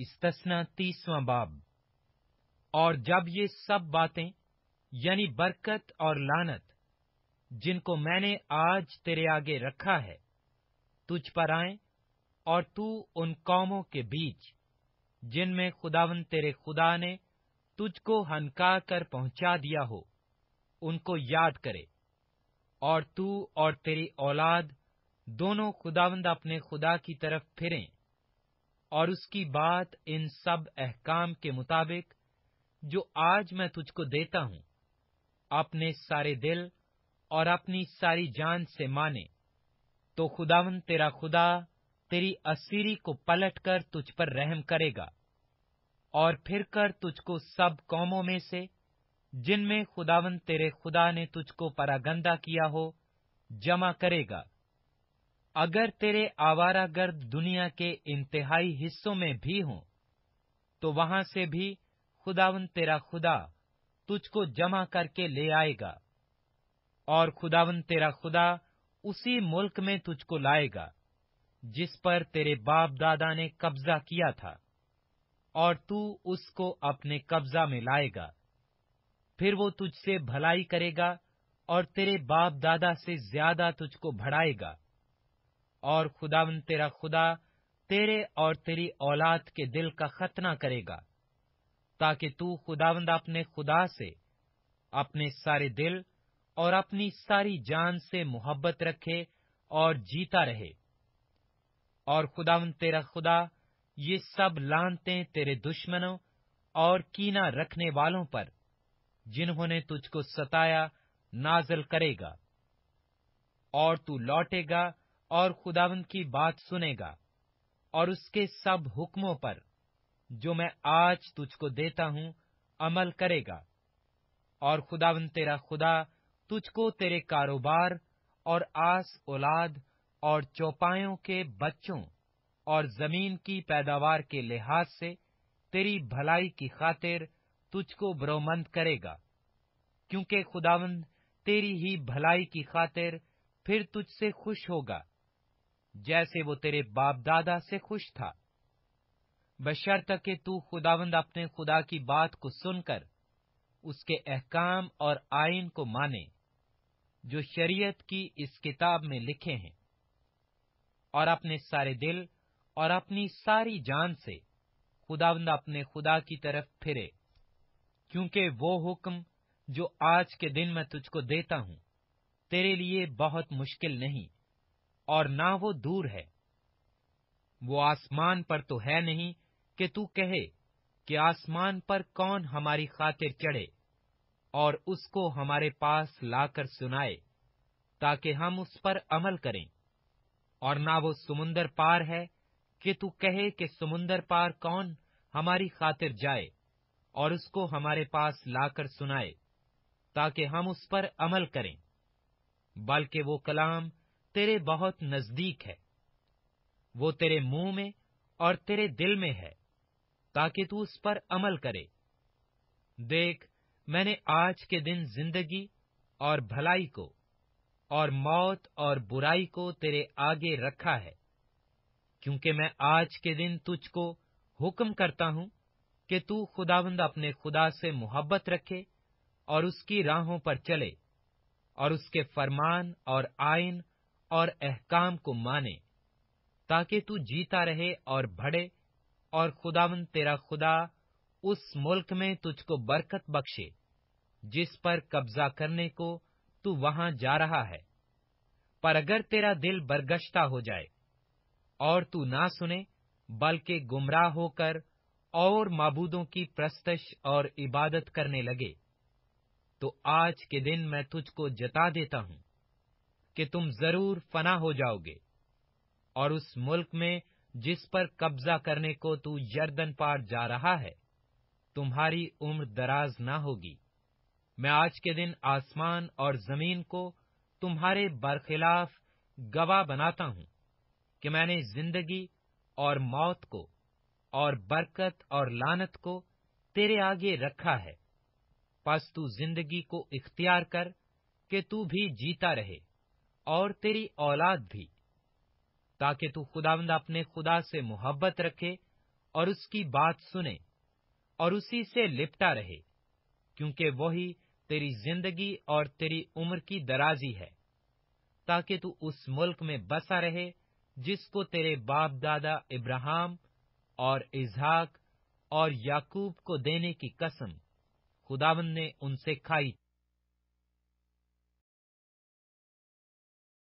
इस्तना तीसवां बाब और जब ये सब बातें यानी बरकत और लानत जिनको मैंने आज तेरे आगे रखा है तुझ पर आए और तू उन कौमों के बीच जिनमें खुदावन तेरे खुदा ने तुझको हनका कर पहुंचा दिया हो उनको याद करे और तू और तेरी औलाद दोनों खुदावंद अपने खुदा की तरफ फिरें और उसकी बात इन सब अहकाम के मुताबिक जो आज मैं तुझको देता हूं अपने सारे दिल और अपनी सारी जान से माने तो खुदावन तेरा खुदा तेरी असीरी को पलट कर तुझ पर रहम करेगा और फिर कर तुझको सब कौमों में से जिनमें खुदावन तेरे खुदा ने तुझको परागंदा किया हो जमा करेगा अगर तेरे आवारा गर्द दुनिया के इंतहाई हिस्सों में भी हो तो वहां से भी खुदावन तेरा खुदा तुझको जमा करके ले आएगा और खुदावन तेरा खुदा उसी मुल्क में तुझको लाएगा जिस पर तेरे बाप दादा ने कब्जा किया था और तू उसको अपने कब्जा में लाएगा फिर वो तुझसे भलाई करेगा और तेरे बाप दादा से ज्यादा तुझको बढ़ाएगा और खुदावन तेरा खुदा तेरे और तेरी औलाद के दिल का खतना करेगा ताकि तू खुदावंद अपने खुदा से अपने सारे दिल और अपनी सारी जान से मोहब्बत रखे और जीता रहे और खुदावंद तेरा खुदा ये सब लानते तेरे दुश्मनों और कीना रखने वालों पर जिन्होंने तुझको सताया नाजल करेगा और तू लौटेगा और खुदावंद की बात सुनेगा और उसके सब हुक्मों पर जो मैं आज तुझको देता हूं अमल करेगा और खुदावंद तेरा खुदा तुझको तेरे कारोबार और आस औलाद और चौपायों के बच्चों और जमीन की पैदावार के लिहाज से तेरी भलाई की खातिर तुझको बरोमंद करेगा क्योंकि खुदावंद तेरी ही भलाई की खातिर फिर तुझसे खुश होगा जैसे वो तेरे बाप दादा से खुश था बशर्त के तू खुदावंद अपने खुदा की बात को सुनकर उसके अहकाम और आइन को माने जो शरीयत की इस किताब में लिखे हैं और अपने सारे दिल और अपनी सारी जान से खुदावंद अपने खुदा की तरफ फिरे क्योंकि वो हुक्म जो आज के दिन मैं तुझको देता हूं तेरे लिए बहुत मुश्किल नहीं और ना वो दूर है वो आसमान पर तो है नहीं कि तू कहे कि आसमान पर कौन हमारी खातिर चढ़े और उसको हमारे पास लाकर सुनाए ताकि हम उस पर अमल करें और ना वो समुन्दर पार है कि तू कहे कि समुन्दर पार कौन हमारी खातिर जाए और उसको हमारे पास लाकर सुनाए ताकि हम उस पर अमल करें बल्कि वो कलाम तेरे बहुत नजदीक है वो तेरे मुंह में और तेरे दिल में है ताकि तू उस पर अमल करे देख मैंने आज के दिन जिंदगी और भलाई को और मौत और बुराई को तेरे आगे रखा है क्योंकि मैं आज के दिन तुझको हुक्म करता हूं कि तू खुदावंद अपने खुदा से मोहब्बत रखे और उसकी राहों पर चले और उसके फरमान और आयन और अहकाम को माने ताकि तू जीता रहे और बढ़े और खुदावन तेरा खुदा उस मुल्क में तुझको बरकत बख्शे जिस पर कब्जा करने को तू वहां जा रहा है पर अगर तेरा दिल बरगश्ता हो जाए और तू ना सुने बल्कि गुमराह होकर और माबूदों की प्रस्तश और इबादत करने लगे तो आज के दिन मैं तुझको जता देता हूं कि तुम जरूर फना हो जाओगे और उस मुल्क में जिस पर कब्जा करने को तू यर्दन पार जा रहा है तुम्हारी उम्र दराज ना होगी मैं आज के दिन आसमान और जमीन को तुम्हारे बरखिलाफ गवाह बनाता हूं कि मैंने जिंदगी और मौत को और बरकत और लानत को तेरे आगे रखा है बस तू जिंदगी को इख्तियार कर कि तू भी जीता रहे और तेरी औलाद भी ताकि तू खुदावंद अपने खुदा से मोहब्बत रखे और उसकी बात सुने और उसी से लिपटा रहे क्योंकि वही तेरी जिंदगी और तेरी उम्र की दराजी है ताकि तू उस मुल्क में बसा रहे जिसको तेरे बाप दादा इब्राहिम और इजहाक और याकूब को देने की कसम खुदावन ने उनसे खाई